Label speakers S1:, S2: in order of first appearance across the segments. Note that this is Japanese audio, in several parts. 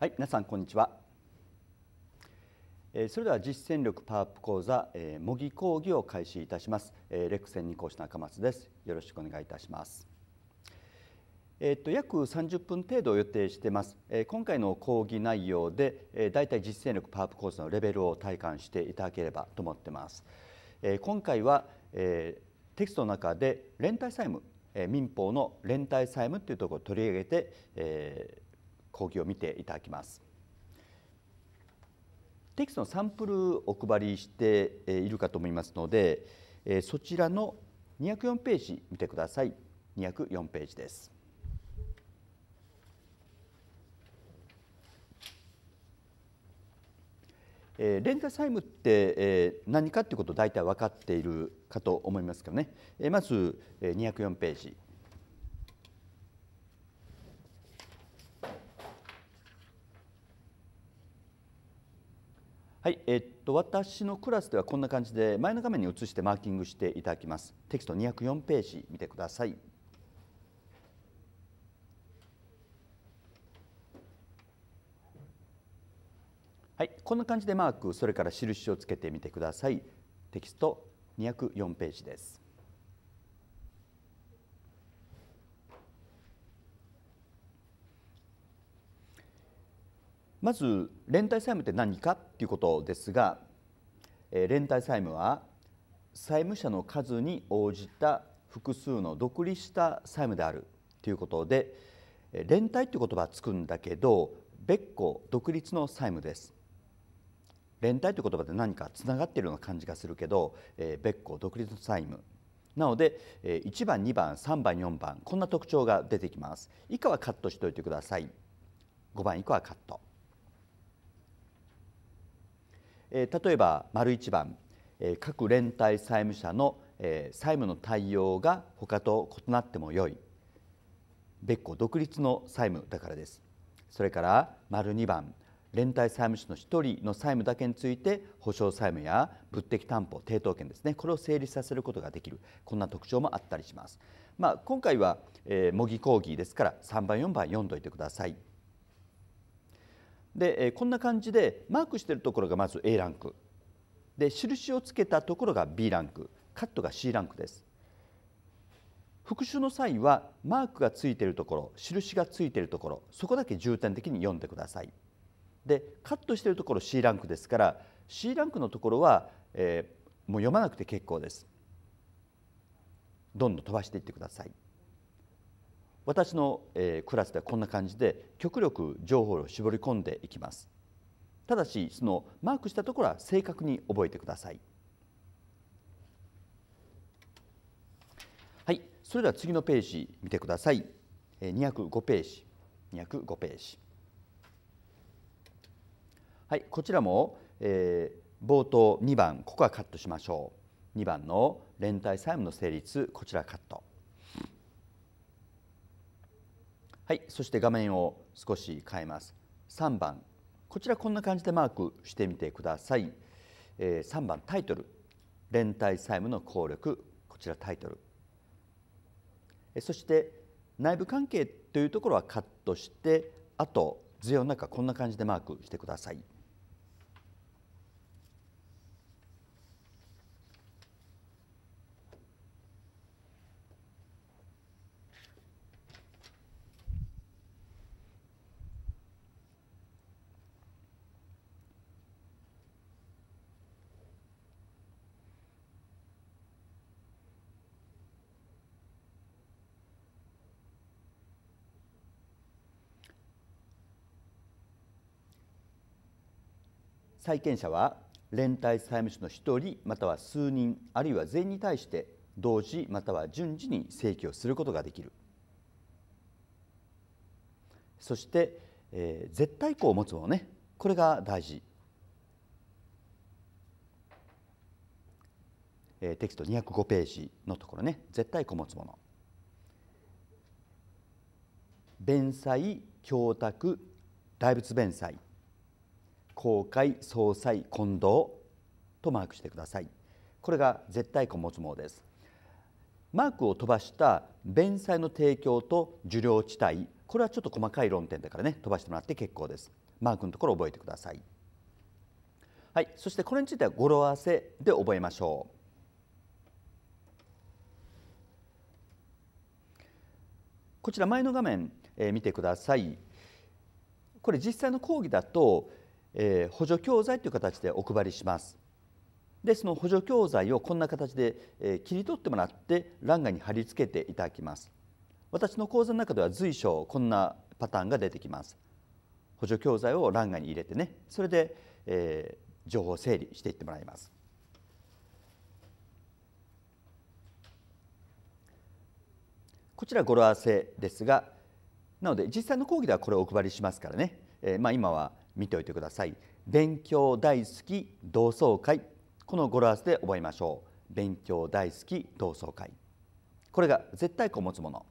S1: はい、皆さんこんにちは。えそれでは実践力パワーアップ講座、え模擬講義を開始いたします。えー、レクセン二講師中松です。よろしくお願いいたします。えっと約30分程度を予定してます。え今回の講義内容で、えー、だいたい実践力パワーアップ講座のレベルを体感していただければと思ってます。え今回は、えテキストの中で連帯債務、え民法の連帯債務というところを取り上げて、え講義を見ていただきます。テキストのサンプルお配りしているかと思いますので、そちらの204ページ見てください。204ページです。え連債務って、え何かということを大体分かっているかと思いますけどね、えまず、え204ページはい、えー、っと私のクラスではこんな感じで前の画面に移してマーキングしていただきます。テキスト204ページ見てください。はい、こんな感じでマーク、それから印をつけてみてください。テキスト204ページです。まず連帯債務って何かっていうことですが、え連帯債務は債務者の数に応じた複数の独立した債務であるということで連帯という言葉はつくんだけど別個独立の債務です連帯という言葉で何かつながっているような感じがするけど、え別個独立の債務なので、え1番2番3番4番こんな特徴が出てきます以下はカットしておいてください5番以下はカットえ例えば丸1番、え各連帯債務者の、え債務の対応が他と異なってもよい別個独立の債務だからですそれから丸2番連帯債務者の1人の債務だけについて保証債務や物的担保抵当権ですねこれを成立させることができるこんな特徴もあったりします。まあ、今回は、え模擬講義ですから3番4番読んどいてください。でこんな感じでマークしてるところがまず A ランクで印をつけたところが B ランクカットが C ランクです復習の際はマークがついているところ印がついているところそこだけ重点的に読んでくださいでカットしているところ C ランクですから C ランクのところは、えー、もう読まなくて結構ですどんどん飛ばしていってください。私の、クラスではこんな感じで極力情報を絞り込んでいきますただしそのマークしたところは正確に覚えてくださいはいそれでは次のページ見てください205ページ205ページはいこちらも、えー、冒頭2番ここはカットしましょう2番の連帯債務の成立こちらカットはい、そして画面を少し変えます。3番、こちらこんな感じでマークしてみてください。えー、3番タイトル、連帯債務の効力、こちらタイトル。えそして内部関係というところはカットして、あと図の中こんな感じでマークしてください。債権者は連帯債務者の1人または数人あるいは全員に対して同時または順次に請求をすることができるそして、えー、絶対項を持つものねこれが大事、えー、テキスト205ページのところね絶対項を持つもの弁済供託大仏弁済公開総裁近藤とマークしてくださいこれが絶対根ものですマークを飛ばした弁済の提供と受領地帯これはちょっと細かい論点だからね飛ばしてもらって結構ですマークのところを覚えてくださいはいそしてこれについては語呂合わせで覚えましょうこちら前の画面、え見てくださいこれ実際の講義だとえー、補助教材という形でお配りしますでその補助教材をこんな形で、えー、切り取ってもらって欄外に貼り付けていただきます私の講座の中では随所こんなパターンが出てきます補助教材を欄外に入れてねそれで、えー、情報整理していってもらいますこちら語呂合わせですがなので実際の講義ではこれをお配りしますからね、えーまあ、今は見ておいてください勉強大好き同窓会この語呂合わせで覚えましょう勉強大好き同窓会これが絶対項を持つもの、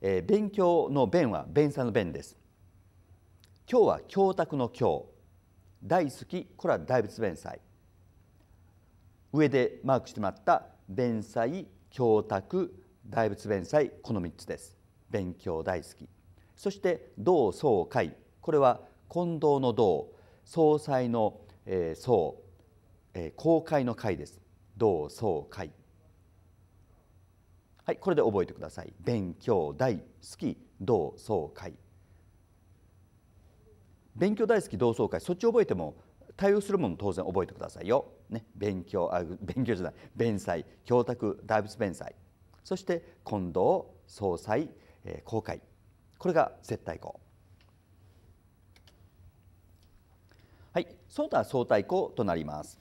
S1: えー、勉強の弁は弁さの弁です今日は教託の今日大好きこれは大仏弁祭上でマークしてもらった弁祭教託大仏弁祭この3つです勉強大好きそして同窓会これは近藤の道総裁の、えー、総、え公開の会です道総会はいこれで覚えてください勉強大好き同総会勉強大好き同窓会そっち覚えても対応するもの当然覚えてくださいよ、ね、勉強あ勉強じゃない弁済教託大仏弁済そして近藤総裁、えー、公開これが接待校その他相対項となります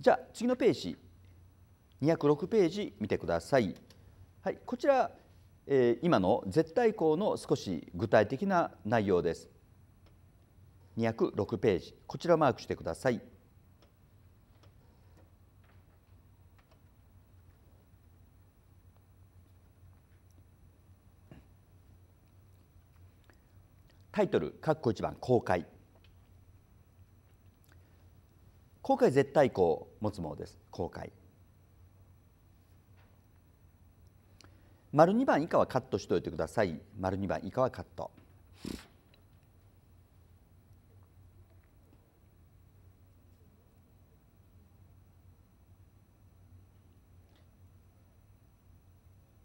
S1: じゃあ次のページ206ページ見てください、はい、こちら、えー、今の絶対項の少し具体的な内容です206ページこちらをマークしてくださいタイトル「括弧一番公開」公開絶対項を持つものです公開丸二番以下はカットしておいてください丸二番以下はカット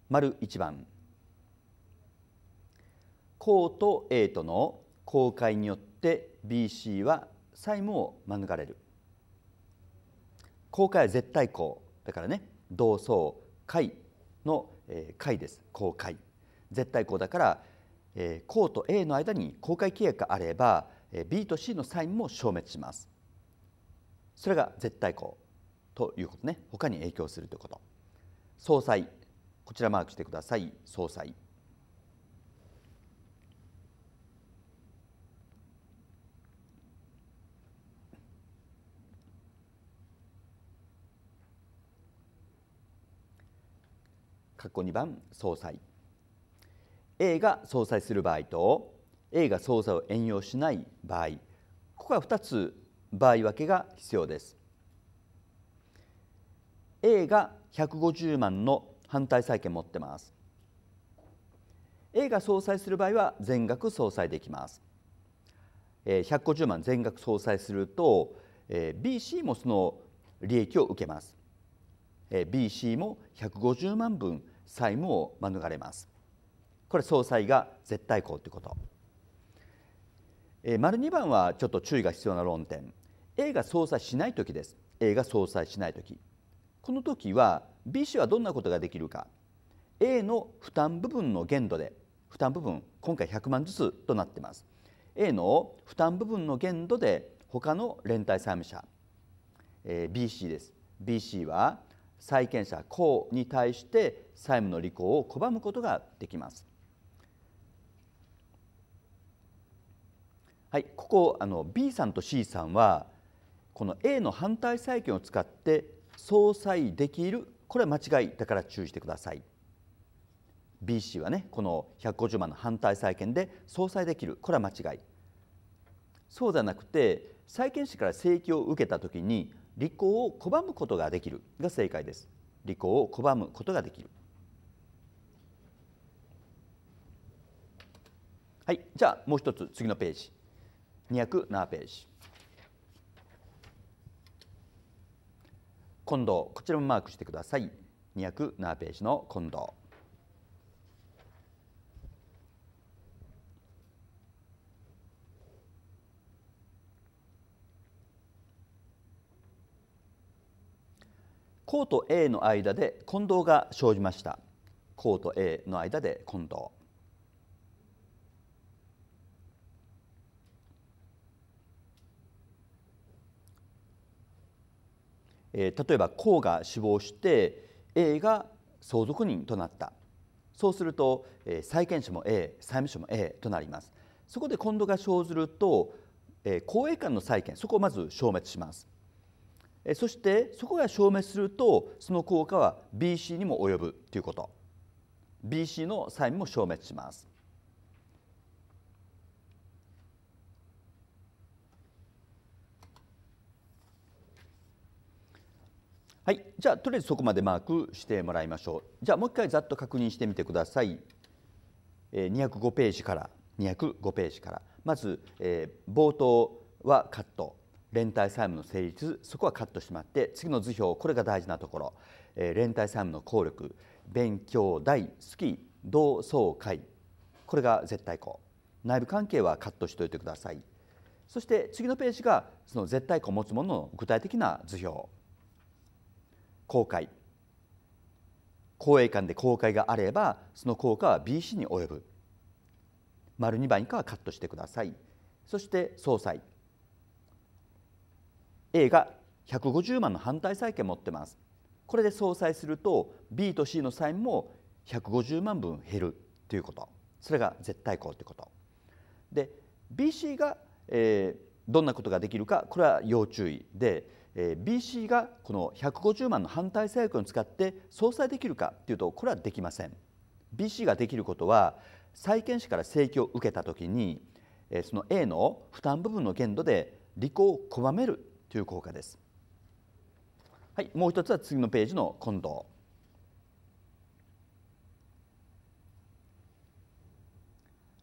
S1: 丸一番公と A との公開によって BC は債務を免れる公開は絶対公だからね同窓会の会です公開絶対公だから公と A の間に公開契約があれば B と C の債務も消滅しますそれが絶対公ということね他に影響するということ総裁こちらマークしてください総裁括弧2番総裁 A が総裁する場合と A が総裁を援用しない場合ここは2つ場合分けが必要です A が150万の反対債権持ってます A が総裁する場合は全額総裁できます150万全額総裁すると BC もその利益を受けます BC も150万分債務を免れますこれ総裁が絶対項ということ丸二番はちょっと注意が必要な論点 A が相殺しない時です A が相殺しない時この時は B c はどんなことができるか A の負担部分の限度で負担部分今回100万ずつとなってます A の負担部分の限度で他の連帯債務者、えー、BC です BC は債権者公に対して債務の履行を拒むことができます。はい、ここあの B さんと C さんはこの A の反対債権を使って相殺できるこれは間違いだから注意してください。BC はねこの150万の反対債権で相殺できるこれは間違いそうじゃなくて債権者から請求を受けた時に履行を拒むことができるが正解です履行を拒むことができるはいじゃあもう一つ次のページ207ページ今度こちらもマークしてください207ページの今度公と A の間で混同が生じました公と A の間で混同例えば公が死亡して A が相続人となったそうすると債権者も A 債務者も A となりますそこで今度が生ずると公営間の債権そこをまず消滅しますそしてそこが消滅するとその効果は BC にも及ぶということ BC の債務も消滅しますはい、じゃあとりあえずそこまでマークしてもらいましょうじゃあもう一回ざっと確認してみてください205ページから205ページからまず、えー、冒頭はカット連帯債務の成立そこはカットしてもらって次の図表これが大事なところ、えー、連帯債務の効力勉強大好き同窓会これが絶対項内部関係はカットしておいてくださいそして次のページがその絶対項を持つものの具体的な図表公開公営館で公開があればその効果は BC に及ぶ丸2番以下はカットしてくださいそして総裁 A が150万の反対債権持ってますこれで相殺すると B と C の債務も150万分減るということそれが絶対項ということで BC が、えー、どんなことができるかこれは要注意で、えー、BC がこの150万の反対債権を使って相殺できるかというとこれはできません BC ができることは債権者から請求を受けた時にその A の負担部分の限度で履行を拒めるという効果です。はい、もう一つは次のページの今度。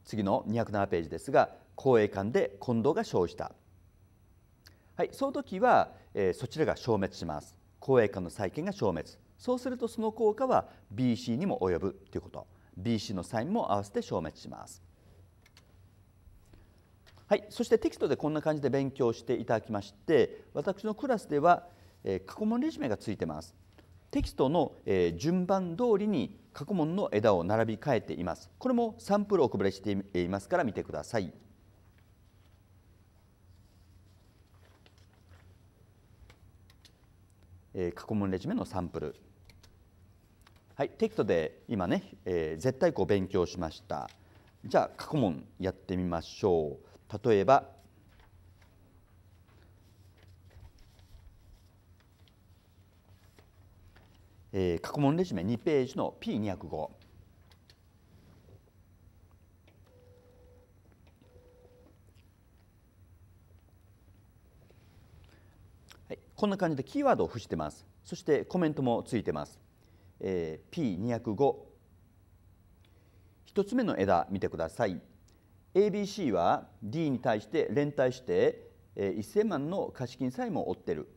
S1: 次の207ページですが公営館で近藤が生じた、はい、その時は、えー、そちらが消滅します公営館の債権が消滅そうするとその効果は BC にも及ぶということ BC の債務も合わせて消滅しますはい、そしてテキストでこんな感じで勉強していただきまして私のクラスでは、え過去問レジュメがついてますテキストの、え順番通りに過去問の枝を並び替えていますこれもサンプルをお配りしていますから見てくださいえ過去問レジュメのサンプル、はい、テキストで今ね、えー、絶対こう勉強しましたじゃあ過去問やってみましょう例えばえー、過去問レジュメ2ページの P205 はい、こんな感じでキーワードを付してますそしてコメントもついてます、えー、P205 一つ目の枝見てください ABC は D に対して連帯して1000万の貸金債務を負ってる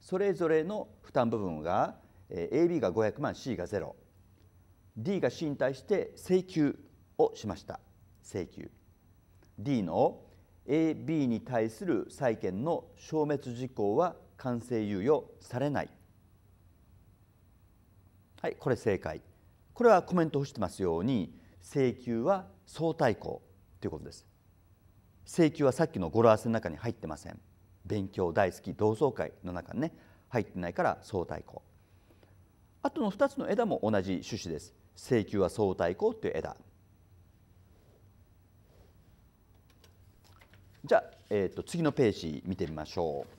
S1: それぞれの負担部分が AB が500万 C が 0D が C に対して請求をしました請求 D の AB に対する債権の消滅事項は完成猶予されないはいこれ正解これはコメントをしてますように請求は相対抗ということです請求はさっきの語呂合わせの中に入ってません勉強大好き同窓会の中にね入ってないから相対校。あとの2つの枝も同じ趣旨です請求は相対校という枝じゃあ、えーと、と次のページ見てみましょう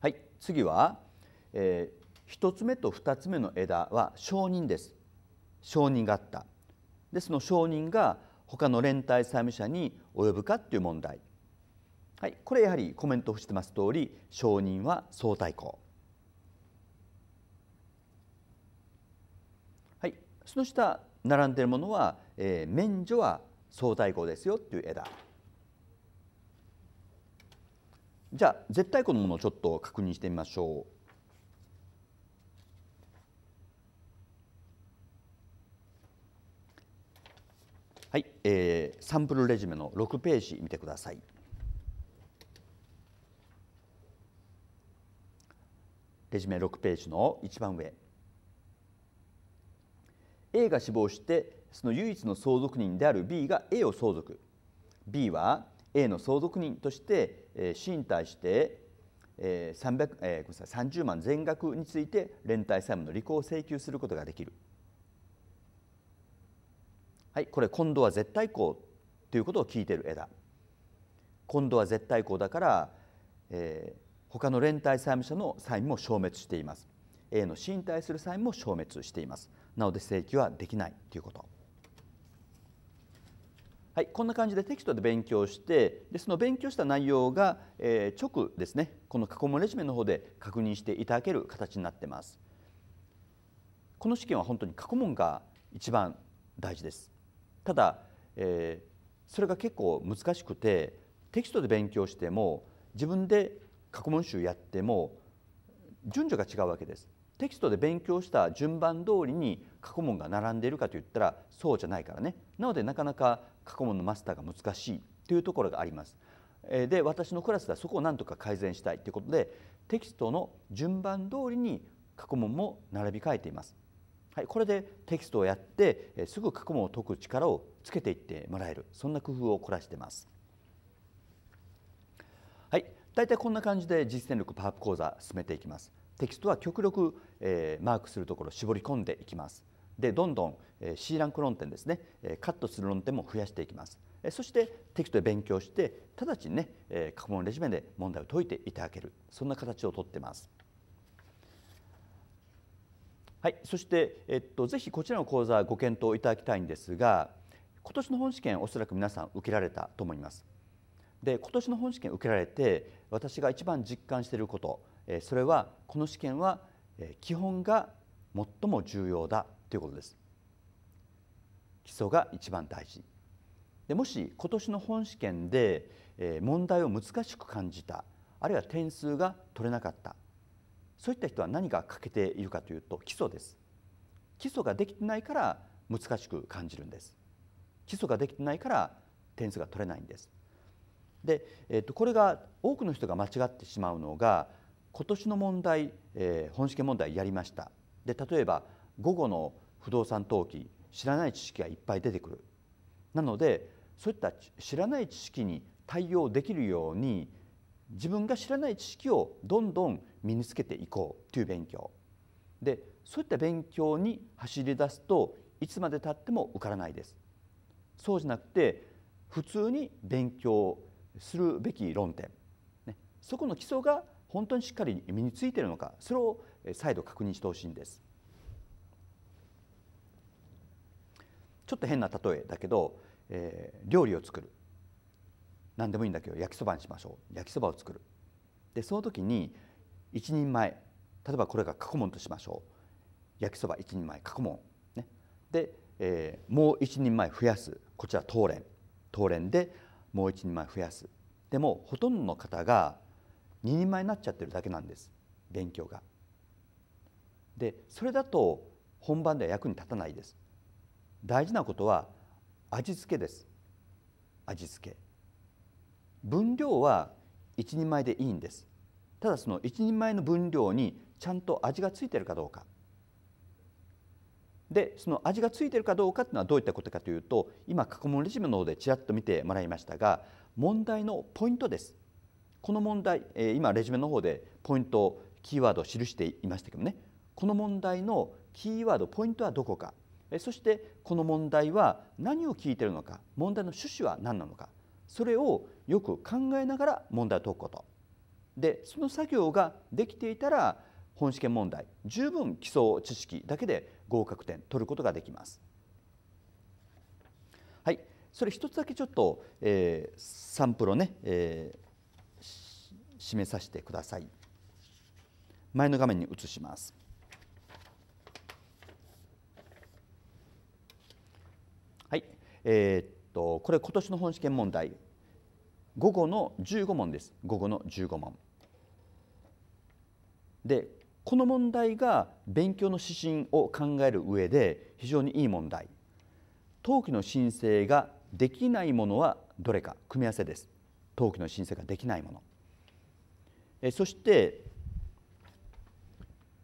S1: はい次は、え1つ目と2つ目の枝は承認です承認があったでその承認が他の連帯債務者に及ぶかっていう問題、はい、これやはりコメントしてます通り承認は相対項はいその下並んでいるものは、えー、免除は相対項ですよっていう枝じゃあ絶対項のものをちょっと確認してみましょう。はい、えー、サンプルレジュメの6ページ見てください。レジュメ6ページの一番上 A が死亡してその唯一の相続人である B が A を相続 B は A の相続人として、え C に対して、え300えー、30万全額について連帯債務の履行を請求することができる。はい、これ今度は絶対項ということを聞いてる枝今度は絶対項だから、えー、他の連帯債務者の債務も消滅しています A の身体する債務も消滅していますなので請求はできないということはい、こんな感じでテキストで勉強してでその勉強した内容が、えー、直ですねこの過去問レジュメの方で確認していただける形になってますこの試験は本当に過去問が一番大事ですただ、えー、それが結構難しくてテキストで勉強しても自分で過去問集やっても順序が違うわけです。テキストで勉強した順番通りに過去問が並んでいるかといったらそうじゃないからねなのでなかなか過去問のマスターが難しいというところがあります。で私のクラスではそこをなんとか改善したいということでテキストの順番通りに過去問も並び替えています。はい、これでテキストをやってすぐ過去問を解く力をつけていってもらえるそんな工夫を凝らしてます。はい、だいたいこんな感じで実践力パワーアップ講座進めていきます。テキストは極力、えー、マークするところ絞り込んでいきます。でどんどんえ C ランク論点ですねえカットする論点も増やしていきますえそしてテキストで勉強して直ちにねえ過去問レジュメで問題を解いていただけるそんな形をとってますはい、そして、えっと、ぜひこちらの講座ご検討いただきたいんですが今年の本試験おそらく皆さん受けられたと思います。で今年の本試験受けられて私が一番実感していることそれはこの試験は基本が最も重要だということです。基礎が一番大事でもし今年の本試験で問題を難しく感じたあるいは点数が取れなかったそういった人は何が欠けているかというと基礎です基礎ができてないから難しく感じるんです基礎ができてないから点数が取れないんですで、えー、とこれが多くの人が間違ってしまうのが今年の問題、えー、本試験問題やりましたで例えば午後の不動産登記知らない知識がいっぱい出てくるなのでそういった知らない知識に対応できるように自分が知らない知識をどんどん身につけていこうという勉強でそういった勉強に走り出すといつまでたっても受からないですそうじゃなくて普通に勉強するべき論点、ね、そこの基礎が本当にしっかり身についているのかそれを再度確認してほしいんですちょっと変な例えだけど、えー、料理を作る何でもいいんだけど焼きそばにしましょう焼きそばを作るでその時に一人前例えばこれが過去問としましょう焼きそば一人前過去問、ね、で、えー、もう一人前増やすこちら当連当連でもう一人前増やすでもほとんどの方が二人前になっちゃってるだけなんです勉強が。でそれだと本番では役に立たないです。大事なことは味付けです味付け分量は一人前でいいんですただその一人前の分量にちゃんと味がついてるかどうかでその味がついてるかどうかっていうのはどういったことかというと今過去問レジュメの方でちらっと見てもらいましたが問題のポイントですこの問題今レジュメの方でポイントキーワードを記していましたけどねこの問題のキーワードポイントはどこかそしてこの問題は何を聞いてるのか問題の趣旨は何なのかそれをよく考えながら問題を解くことでその作業ができていたら本試験問題十分基礎知識だけで合格点取ることができます。はい、それ一つだけちょっと、えー、サンプルをね、えー、示させてください。前の画面に移します。はい、えー、っとこれ今年の本試験問題午後の15問です。午後の15問。でこの問題が勉強の指針を考える上で非常にいい問題登記の申請ができないものはどれか組み合わせです登記の申請ができないものえそして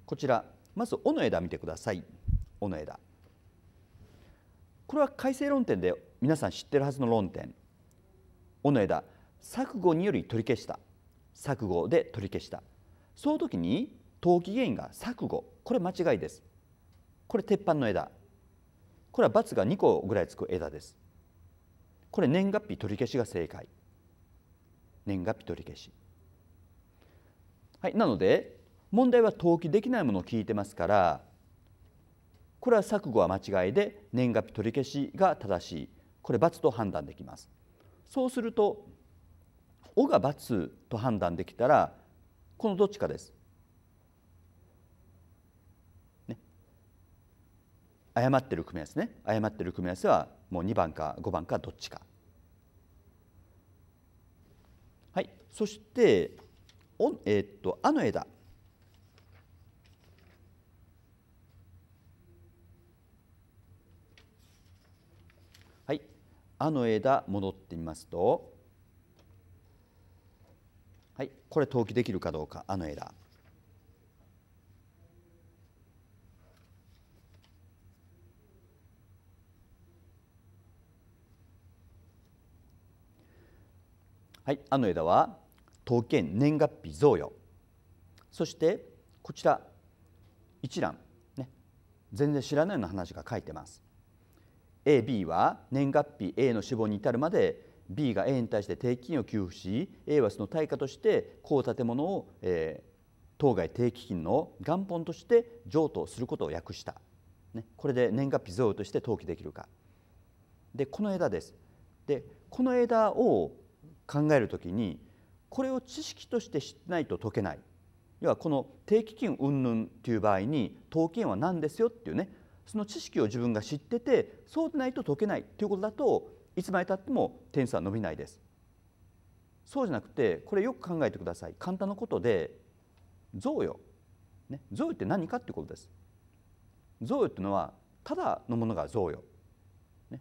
S1: こちらまず尾の枝見てください尾の枝これは改正論点で皆さん知ってるはずの論点尾の枝錯誤により取り消した錯誤で取り消したその時に登記原因が錯誤これ間違いですこれ鉄板の枝これは×が2個ぐらいつく枝ですこれ年月日取り消しが正解年月日取り消しはいなので問題は登記できないものを聞いてますからこれは錯誤は間違いで年月日取り消しが正しいこれ×と判断できますそうすると「お」が×と判断できたらこのどっちかです。ね、誤ってる組み合わせね誤ってる組み合わせはもう2番か5番かどっちか。はい、そしてお、えー、っと「あ」の枝。はい、あの枝戻ってみますとはい、これ登記できるかどうかあの枝。はい、あの枝は統計年月日贈与そしてこちら一覧、ね、全然知らないような話が書いてます AB は年月日 A の死亡に至るまで B が A に対して定期金を給付し A はその対価としてこう建物を、えー、当該定期金の元本として譲渡することを訳した、ね、これで年月日贈与として登記できるかでこの枝ですでこの枝を考えるときにこれを知識として知ってないと解けない要はこの定期金云々っていう場合に登記は何ですよっていうねその知識を自分が知っててそうでないと解けないということだといつまでたっても点数は伸びないですそうじゃなくてこれよく考えてください簡単なことで贈与、ね、贈与って何かってことです贈与っていうのはただのものが贈与、ね、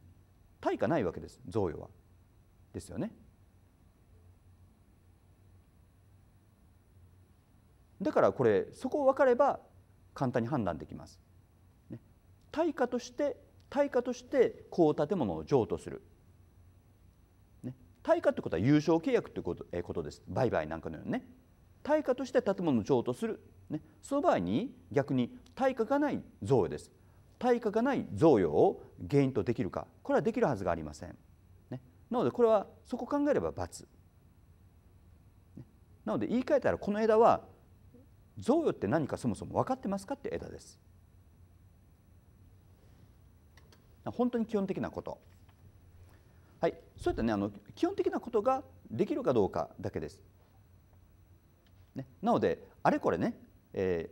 S1: 対価ないわけです贈与はですよねだからこれそこを分かれば簡単に判断できます。ね、対価として対価としてこう建物を譲渡する対価ということは優勝契約ということ,、えー、ことです売買なんかのようにね対価として建物を譲渡する、ね、その場合に逆に対価がない贈与です対価がない贈与を原因とできるかこれはできるはずがありません、ね、なのでこれはそこ考えれば罰、ね、なので言い換えたらこの枝は贈与って何かそもそも分かってますかって枝です本当に基本的なことはい、そういったねあの基本的なことができるかどうかだけです。ね、なのであれこれね、え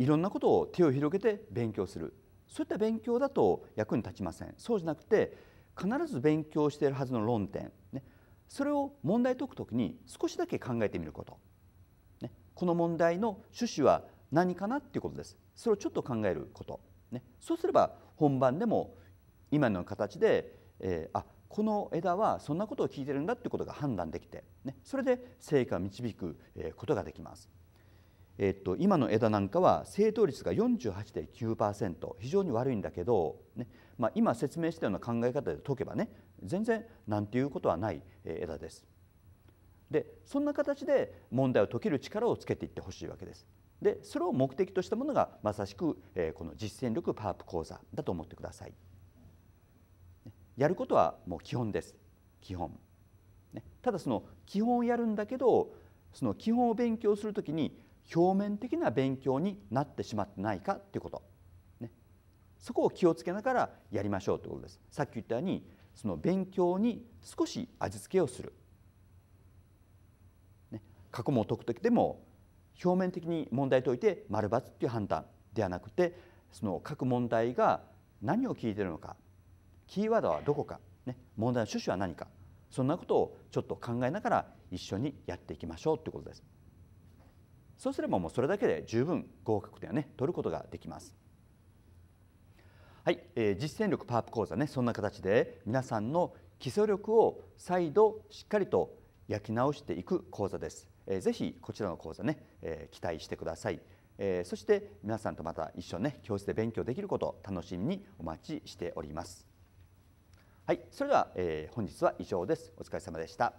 S1: ー、いろんなことを手を広げて勉強するそういった勉強だと役に立ちませんそうじゃなくて必ず勉強しているはずの論点、ね、それを問題解く時に少しだけ考えてみること、ね、この問題の趣旨は何かなっていうことですそれをちょっと考えること、ね、そうすれば本番でも今の形で、えー、あこの枝はそんなことを聞いてるんだということが判断できて、ね、それで成果を導くことができます。えっと、今の枝なんかは正答率が48.9%非常に悪いんだけど、ねまあ、今説明したような考え方で解けばね全然なんていうことはない枝です。でそんな形で問題を解ける力をつけていってほしいわけです。でそれを目的としたものがまさしく、えこの実践力パープ講座だと思ってください。やることはもう基本です基本、ね、ただその基本をやるんだけどその基本を勉強するときに表面的な勉強になってしまってないかということ、ね、そこを気をつけながらやりましょうということですさっき言ったようにその勉強に少し味付けをする、ね、過去問を解く時でも表面的に問題解いて丸×っていう判断ではなくてその各問題が何を聞いてるのかキーワードはどこか、ね、問題の趣旨は何かそんなことをちょっと考えながら一緒にやっていきましょうということです。そうすればもうそれだけで十分合格点をね取ることができます。はい、えー、実践力パープ講座ねそんな形で皆さんの基礎力を再度しっかりと焼き直していく講座です。えー、ぜひこちらの講座ね、えー、期待してください。えー、そして皆さんとまた一緒ね教室で勉強できることを楽しみにお待ちしております。はい、それでは、えー、本日は以上です。お疲れ様でした。